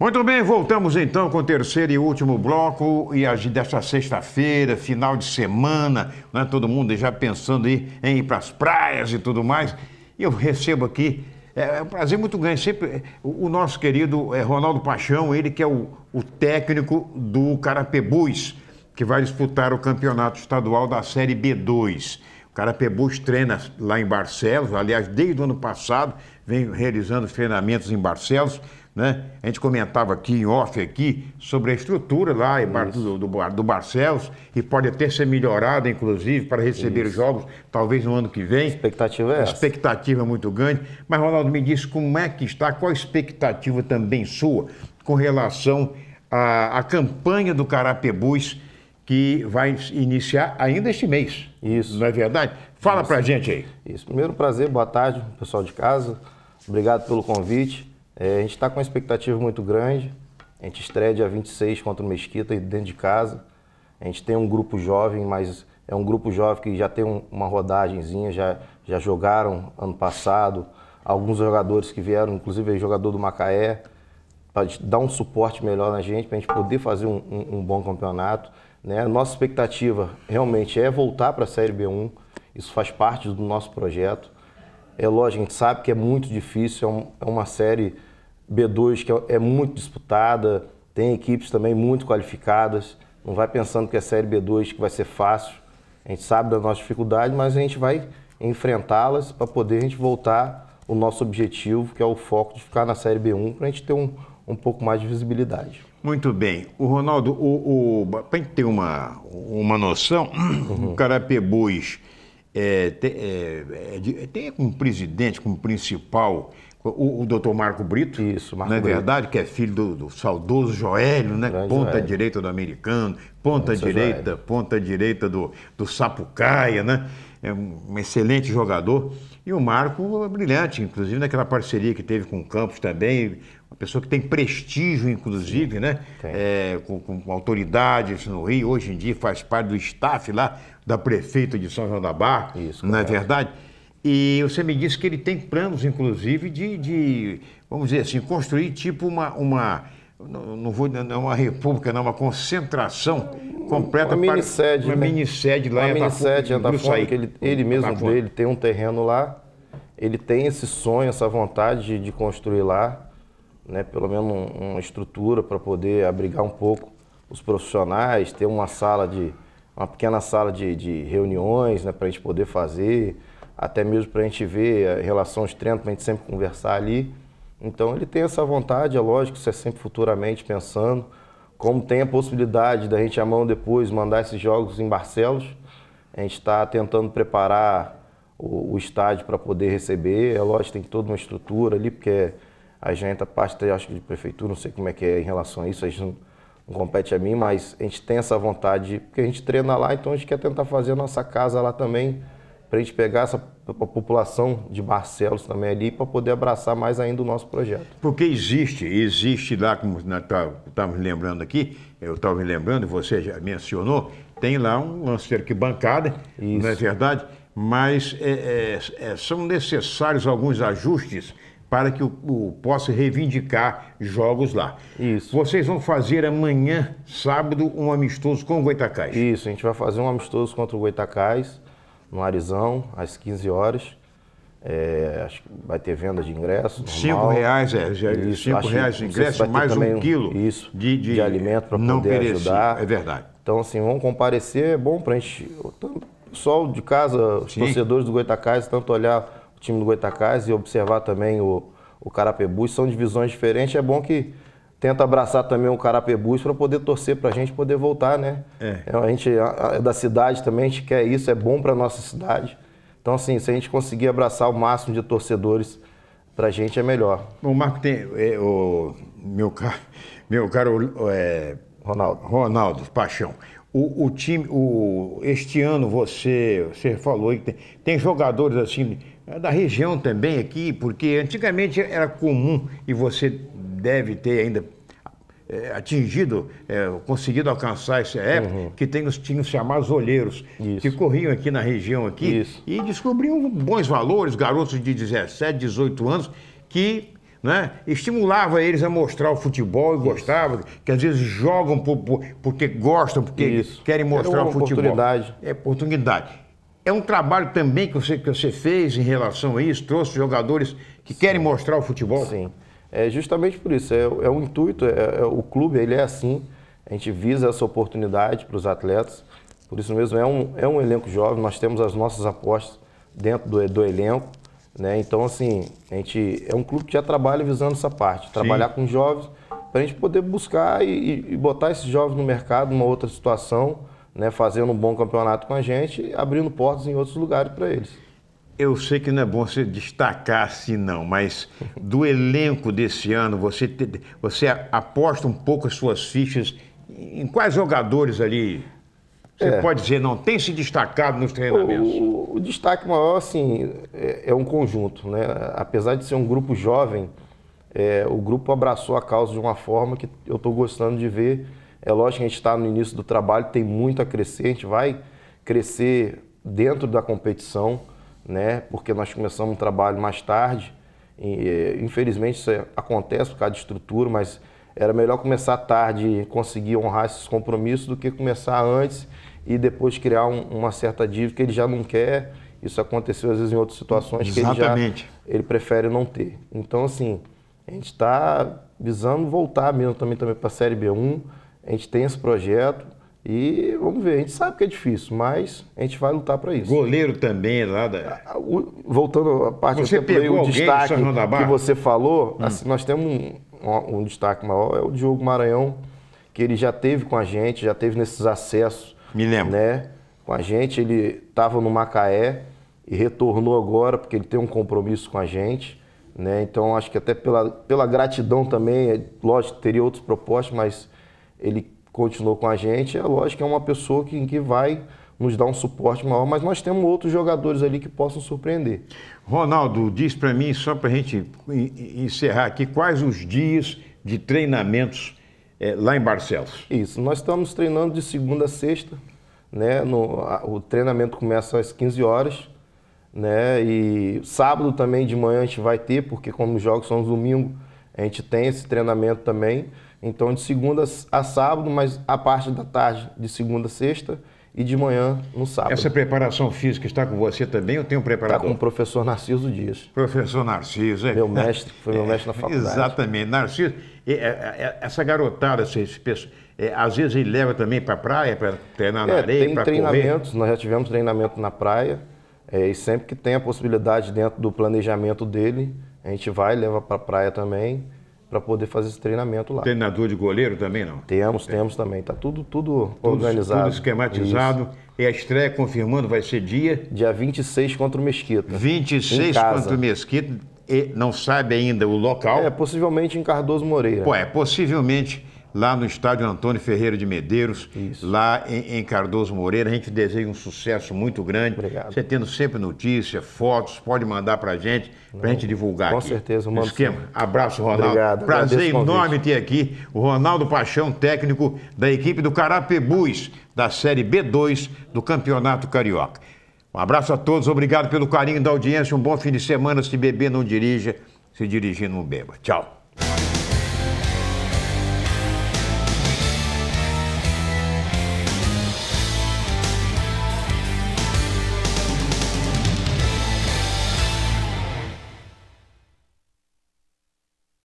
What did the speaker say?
Muito bem, voltamos então com o terceiro e último bloco e desta sexta-feira, final de semana, né? todo mundo já pensando em, em ir para as praias e tudo mais. E eu recebo aqui, é, é, um prazer muito grande, sempre o, é, o nosso querido é, Ronaldo Paixão, ele que é o, o técnico do Carapebus, que vai disputar o campeonato estadual da Série B2. O Carapebus treina lá em Barcelos, aliás, desde o ano passado, vem realizando os treinamentos em Barcelos. Né? A gente comentava aqui em off aqui sobre a estrutura lá do, do, do Barcelos e pode até ser melhorada, inclusive, para receber Isso. jogos, talvez no ano que vem. A expectativa é a expectativa é muito grande. Mas, Ronaldo, me diz como é que está, qual a expectativa também sua com relação à, à campanha do Carapebus que vai iniciar ainda este mês. Isso. Não é verdade? Fala Isso. pra gente aí. Isso. Primeiro prazer, boa tarde, pessoal de casa. Obrigado pelo convite. É, a gente está com uma expectativa muito grande. A gente estreia dia 26 contra o Mesquita e dentro de casa. A gente tem um grupo jovem, mas é um grupo jovem que já tem um, uma rodagemzinha, já, já jogaram ano passado. Alguns jogadores que vieram, inclusive o jogador do Macaé, para dar um suporte melhor na gente, para a gente poder fazer um, um, um bom campeonato. Né? Nossa expectativa realmente é voltar para a Série B1. Isso faz parte do nosso projeto. É lógico, a gente sabe que é muito difícil, é, um, é uma série B2 que é, é, muito disputada, tem equipes também muito qualificadas. Não vai pensando que é série B2 que vai ser fácil. A gente sabe da nossa dificuldade, mas a gente vai enfrentá-las para poder a gente voltar o nosso objetivo, que é o foco de ficar na série B1, para a gente ter um, um pouco mais de visibilidade. Muito bem. O Ronaldo, o, o para ter uma, uma noção, uhum. o Carapebus é, é, é, é, tem, como presidente, como principal, o, o doutor Marco Brito. Isso, Marco Não é Brito. verdade? Que é filho do, do saudoso Joelho, né? ponta Joelho. direita do americano, ponta Nossa, direita, Joelho. ponta direita do, do Sapucaia, né? É um excelente jogador. E o Marco brilhante, inclusive naquela parceria que teve com o Campos também pessoa que tem prestígio, inclusive, né? É, com, com autoridades no Rio, hoje em dia faz parte do staff lá da prefeita de São João da Barra, Isso, não é verdade? E você me disse que ele tem planos, inclusive, de, de vamos dizer assim, construir tipo uma, uma não, vou não é uma república, não, uma concentração completa uma mini sede uma né? sede lá uma em minicede, Itapuã, em que ele, ele mesmo dele tem um terreno lá, ele tem esse sonho, essa vontade de, de construir lá né, pelo menos uma estrutura para poder abrigar um pouco os profissionais, ter uma sala de uma pequena sala de, de reuniões né, para a gente poder fazer, até mesmo para a gente ver a relação aos treinos, para a gente sempre conversar ali. Então ele tem essa vontade, é lógico, isso é sempre futuramente pensando, como tem a possibilidade da gente a mão depois mandar esses jogos em Barcelos. A gente está tentando preparar o, o estádio para poder receber. É lógico, tem toda uma estrutura ali, porque é Aí já entra a parte, acho que, de prefeitura, não sei como é que é em relação a isso, a gente não, não compete a mim, mas a gente tem essa vontade, porque a gente treina lá, então a gente quer tentar fazer a nossa casa lá também, para a gente pegar essa população de Barcelos também ali, para poder abraçar mais ainda o nosso projeto. Porque existe, existe lá, como estávamos lembrando aqui, eu estava me lembrando, você já mencionou, tem lá um lance de bancada não é verdade? Mas é, é, é, são necessários alguns ajustes para que o, possa reivindicar jogos lá. Isso. Vocês vão fazer amanhã, sábado, um amistoso com o Goitacás. Isso, a gente vai fazer um amistoso contra o Goitacás, no Arizão, às 15 horas. É, acho que vai ter venda de ingresso. Normal. Cinco reais, é. Já, é isso, cinco acho, reais de ingresso, mais um quilo isso, de, de, de alimento para poder perecer, ajudar. É verdade. Então, assim, vão comparecer, é bom para a gente. O pessoal de casa, os Sim. torcedores do Goitacás, tanto olhar time do Goitacás e observar também o, o Carapebus. São divisões diferentes. É bom que tenta abraçar também o Carapebus para poder torcer para a gente poder voltar, né? É. Então, a gente é da cidade também, a gente quer isso, é bom para nossa cidade. Então, assim, se a gente conseguir abraçar o máximo de torcedores, para a gente é melhor. O Marco tem. É, o, meu caro, meu caro é, Ronaldo. Ronaldo, paixão. O, o, time, o, este ano você, você falou que tem, tem jogadores assim é da região também aqui, porque antigamente era comum e você deve ter ainda é, atingido, é, conseguido alcançar essa época, uhum. que tem os, tinham os chamados olheiros, Isso. que corriam aqui na região aqui Isso. e descobriam bons valores, garotos de 17, 18 anos, que né, estimulava eles a mostrar o futebol e gostava, que às vezes jogam por, por, porque gostam, porque Isso. querem mostrar o futebol. É oportunidade. É oportunidade é um trabalho também que você, que você fez em relação a isso, trouxe jogadores que Sim. querem mostrar o futebol? Sim, é justamente por isso, é, é um intuito, é, é, o clube ele é assim, a gente visa essa oportunidade para os atletas, por isso mesmo é um, é um elenco jovem, nós temos as nossas apostas dentro do, do elenco, né? então assim, a gente é um clube que já trabalha visando essa parte, trabalhar Sim. com jovens, para a gente poder buscar e, e botar esses jovens no mercado, numa outra situação, né, fazendo um bom campeonato com a gente, abrindo portas em outros lugares para eles. Eu sei que não é bom você destacar assim, não, mas do elenco desse ano, você, te, você aposta um pouco as suas fichas em quais jogadores ali você é. pode dizer, não, tem se destacado nos treinamentos? O, o, o destaque maior, assim, é, é, um conjunto, né? Apesar de ser um grupo jovem, é, o grupo abraçou a causa de uma forma que eu estou gostando de ver é lógico que a gente está no início do trabalho, tem muito a crescer, a gente vai crescer dentro da competição, né? Porque nós começamos um trabalho mais tarde. E, infelizmente isso é, acontece por causa de estrutura, mas era melhor começar tarde e conseguir honrar esses compromissos do que começar antes e depois criar um, uma certa dívida que ele já não quer. Isso aconteceu às vezes em outras situações Exatamente. que ele já ele prefere não ter. Então assim, a gente está visando voltar mesmo também também para a série B1 a gente tem esse projeto e vamos ver. A gente sabe que é difícil, mas a gente vai lutar para isso. Goleiro também, lá da... Voltando à parte você pegou o destaque que você falou, hum. assim, nós temos um, um, um destaque maior, é o Diogo Maranhão, que ele já teve com a gente, já teve nesses acessos. Me lembro. Né, com a gente, ele estava no Macaé e retornou agora porque ele tem um compromisso com a gente. Né? Então, acho que até pela, pela gratidão também, é lógico, teria outros propostas, mas ele continuou com a gente, é lógico que é uma pessoa que, que vai nos dar um suporte maior, mas nós temos outros jogadores ali que possam surpreender. Ronaldo, diz para mim, só para a gente encerrar aqui, quais os dias de treinamentos é, lá em Barcelos? Isso, nós estamos treinando de segunda a sexta, né? No, a, o treinamento começa às 15 horas, né? E sábado também de manhã a gente vai ter, porque como os jogos são no domingo, a gente tem esse treinamento também. Então, de segunda a sábado, mas a parte da tarde de segunda a sexta e de manhã no sábado. Essa preparação física está com você também ou tem um preparador? Está com o professor Narciso Dias. Professor Narciso, é. Meu mestre, foi meu mestre na faculdade. Exatamente, Narciso. É, é, é, essa garotada, esses, é, às vezes ele leva também para a praia, para treinar é, na areia, para correr? Tem treinamentos, nós já tivemos treinamento na praia. É, e sempre que tem a possibilidade dentro do planejamento dele, a gente vai, leva para a praia também para poder fazer esse treinamento lá. Treinador de goleiro também não? Temos, é. temos também. Está tudo, tudo, tudo, organizado. Tudo esquematizado. Isso. E a estreia, confirmando, vai ser dia? Dia 26 contra o Mesquita. 26 contra o Mesquita. E não sabe ainda o local? É, possivelmente em Cardoso Moreira. Pô, é, possivelmente lá no estádio Antônio Ferreira de Medeiros, Isso. lá em, em, Cardoso Moreira. A gente deseja um sucesso muito grande. Obrigado. Você tendo sempre notícia, fotos, pode mandar para a gente, para a gente divulgar com aqui. certeza, mano. Esquema. Abraço, Ronaldo. Obrigado. Prazer enorme ter aqui o Ronaldo Paixão, técnico da equipe do Carapebus, da Série B2 do Campeonato Carioca. Um abraço a todos, obrigado pelo carinho da audiência, um bom fim de semana. Se beber, não dirija, se dirigir, não beba. Tchau.